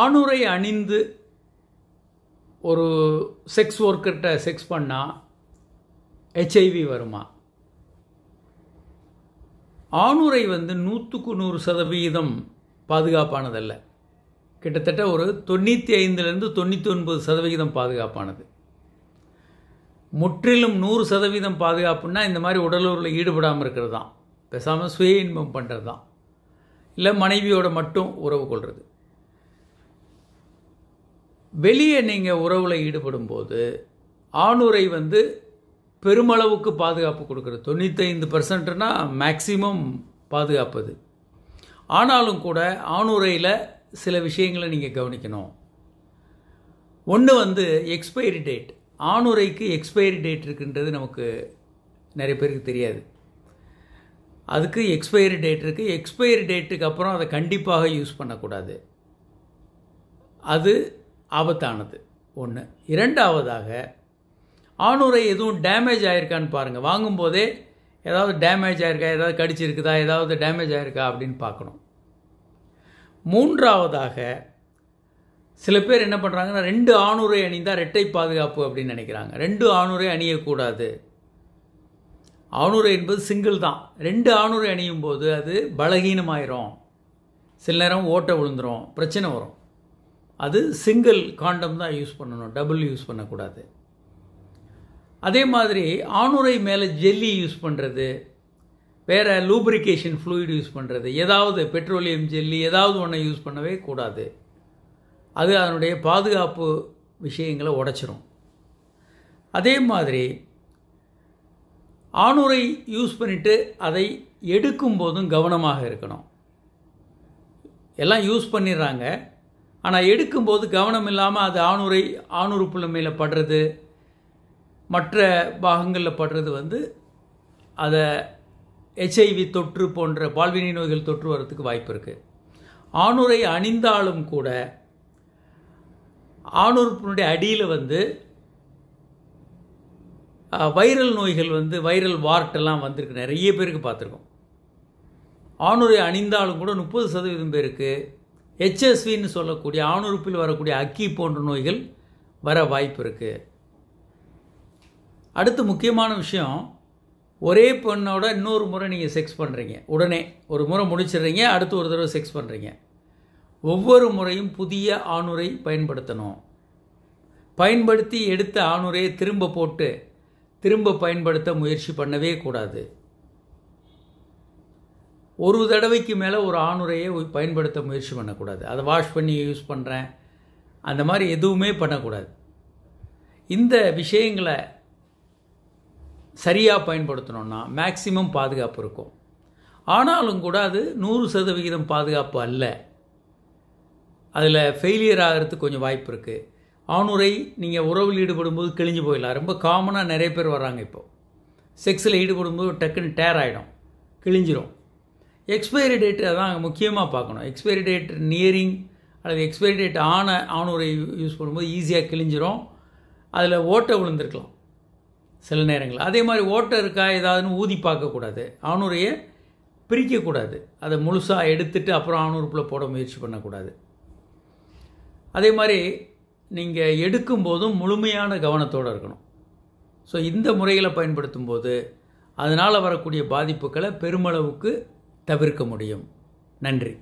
ஆணுரை அணிந்து ஒரு செக்ஸ் ஒர்க்கர்கிட்ட செக்ஸ் பண்ணால் ஹெச்ஐவி வருமா ஆணுரை வந்து நூற்றுக்கு நூறு சதவீதம் பாதுகாப்பானதல்ல கிட்டத்தட்ட ஒரு தொண்ணூற்றி ஐந்துலேருந்து தொண்ணூற்றி ஒன்பது சதவிகிதம் பாதுகாப்பானது முற்றிலும் நூறு சதவீதம் பாதுகாப்புன்னா இந்த மாதிரி உடலூரில் ஈடுபடாமல் இருக்கிறது தான் பேசாமல் சுய இன்பம் பண்ணுறது தான் இல்லை மனைவியோட மட்டும் உறவு கொள்வது வெளியே நீங்கள் உறவில் ஈடுபடும் போது ஆணுரை வந்து பெருமளவுக்கு பாதுகாப்பு கொடுக்குற தொண்ணூத்தைந்து பர்சன்ட்னா மேக்சிமம் பாதுகாப்பது ஆனாலும் கூட ஆணுரையில் சில விஷயங்களை நீங்கள் கவனிக்கணும் ஒன்று வந்து எக்ஸ்பைரி டேட் ஆணுரைக்கு எக்ஸ்பைரி டேட் இருக்குன்றது நமக்கு நிறைய பேருக்கு தெரியாது அதுக்கு எக்ஸ்பைரி டேட் இருக்குது எக்ஸ்பைரி டேட்டுக்கு அப்புறம் அதை கண்டிப்பாக யூஸ் பண்ணக்கூடாது அது ஆபத்தானது ஒன்று இரண்டாவதாக ஆணுரை எதுவும் டேமேஜ் ஆகிருக்கான்னு பாருங்கள் வாங்கும்போதே ஏதாவது டேமேஜ் ஆகிருக்கா ஏதாவது கடிச்சிருக்குதா ஏதாவது டேமேஜ் ஆகிருக்கா அப்படின்னு பார்க்கணும் மூன்றாவதாக சில பேர் என்ன பண்ணுறாங்கன்னா ரெண்டு ஆணுரை அணிந்தால் ரெட்டை பாதுகாப்பு அப்படின்னு நினைக்கிறாங்க ரெண்டு ஆணுரை அணியக்கூடாது ஆணுரை என்பது சிங்கிள் தான் ரெண்டு ஆணுரை அணியும் போது அது பலகீனமாயிரும் சில நேரம் ஓட்டை விழுந்துடும் பிரச்சனை வரும் அது சிங்கிள் காண்டம் தான் யூஸ் பண்ணணும் டபுள் யூஸ் பண்ணக்கூடாது அதே மாதிரி ஆணுரை மேலே ஜெல்லி யூஸ் பண்ணுறது வேறு லூப்ரிகேஷன் ஃப்ளூயிட் யூஸ் பண்ணுறது ஏதாவது பெட்ரோலியம் ஜெல்லி ஏதாவது ஒன்றை யூஸ் பண்ணவே கூடாது அது அதனுடைய பாதுகாப்பு விஷயங்களை உடச்சிரும் அதே மாதிரி ஆணுரை யூஸ் பண்ணிவிட்டு அதை எடுக்கும்போதும் கவனமாக இருக்கணும் எல்லாம் யூஸ் பண்ணிடுறாங்க ஆனால் எடுக்கும்போது கவனம் இல்லாமல் அது ஆணுரை ஆணுறுப்புல மேலே படுறது மற்ற பாகங்களில் படுறது வந்து அதை ஹெச்ஐவி தொற்று போன்ற பால்வினி நோய்கள் தொற்று வரத்துக்கு வாய்ப்பு இருக்குது ஆணுரை அணிந்தாலும் கூட ஆணுறுப்பினுடைய அடியில் வந்து வைரல் நோய்கள் வந்து வைரல் வார்ட்டெல்லாம் வந்திருக்கு நிறைய பேருக்கு பார்த்துருக்கோம் ஆணுரை அணிந்தாலும் கூட முப்பது சதவீதம் பேருக்கு ஹெச்எஸ்வின்னு சொல்லக்கூடிய ஆணுறுப்பில் வரக்கூடிய அக்கி போன்ற நோய்கள் வர வாய்ப்பு இருக்குது அடுத்து முக்கியமான விஷயம் ஒரே பெண்ணோட இன்னொரு முறை நீங்கள் செக்ஸ் பண்ணுறீங்க உடனே ஒரு முறை முடிச்சிடுறீங்க அடுத்து ஒரு தடவை செக்ஸ் பண்ணுறீங்க ஒவ்வொரு முறையும் புதிய ஆணுரை பயன்படுத்தணும் பயன்படுத்தி எடுத்த ஆணுரையை திரும்ப போட்டு திரும்ப பயன்படுத்த முயற்சி பண்ணவே கூடாது ஒரு தடவைக்கு மேலே ஒரு ஆணுரையை பயன்படுத்த முயற்சி பண்ணக்கூடாது அதை வாஷ் பண்ணி யூஸ் பண்ணுறேன் அந்த மாதிரி எதுவுமே பண்ணக்கூடாது இந்த விஷயங்களை சரியாக பயன்படுத்தணும்னா மேக்சிமம் பாதுகாப்பு இருக்கும் ஆனாலும் கூட அது நூறு சதவிகிதம் பாதுகாப்பு அல்ல அதில் ஃபெயிலியர் ஆகிறதுக்கு கொஞ்சம் வாய்ப்பு இருக்குது ஆணுரை நீங்கள் உறவில் ஈடுபடும்போது கிழிஞ்சு போயிடலாம் ரொம்ப காமனாக நிறைய பேர் வர்றாங்க இப்போது செக்ஸில் ஈடுபடும்போது டக்குன்னு டேர் ஆகிடும் கிழிஞ்சிரும் எக்ஸ்பைரி டேட்டு அதான் முக்கியமாக பார்க்கணும் எக்ஸ்பைரி டேட் நியரிங் அல்லது எக்ஸ்பைரி டேட் ஆன ஆணூரை யூஸ் பண்ணும்போது ஈஸியாக கிழிஞ்சிரும் அதில் ஓட்டை விழுந்திருக்கலாம் சில நேரங்கள் அதே மாதிரி ஓட்டை இருக்கா ஏதாவதுன்னு ஊதி பார்க்கக்கூடாது ஆணூரையை பிரிக்கக்கூடாது அதை முழுசாக எடுத்துட்டு அப்புறம் ஆணூருக்குள்ளே போட முயற்சி பண்ணக்கூடாது அதே மாதிரி நீங்கள் எடுக்கும்போதும் முழுமையான கவனத்தோடு இருக்கணும் ஸோ இந்த முறையில் பயன்படுத்தும் போது அதனால் வரக்கூடிய பாதிப்புகளை பெருமளவுக்கு தவிர்க்க முடியும் நன்றி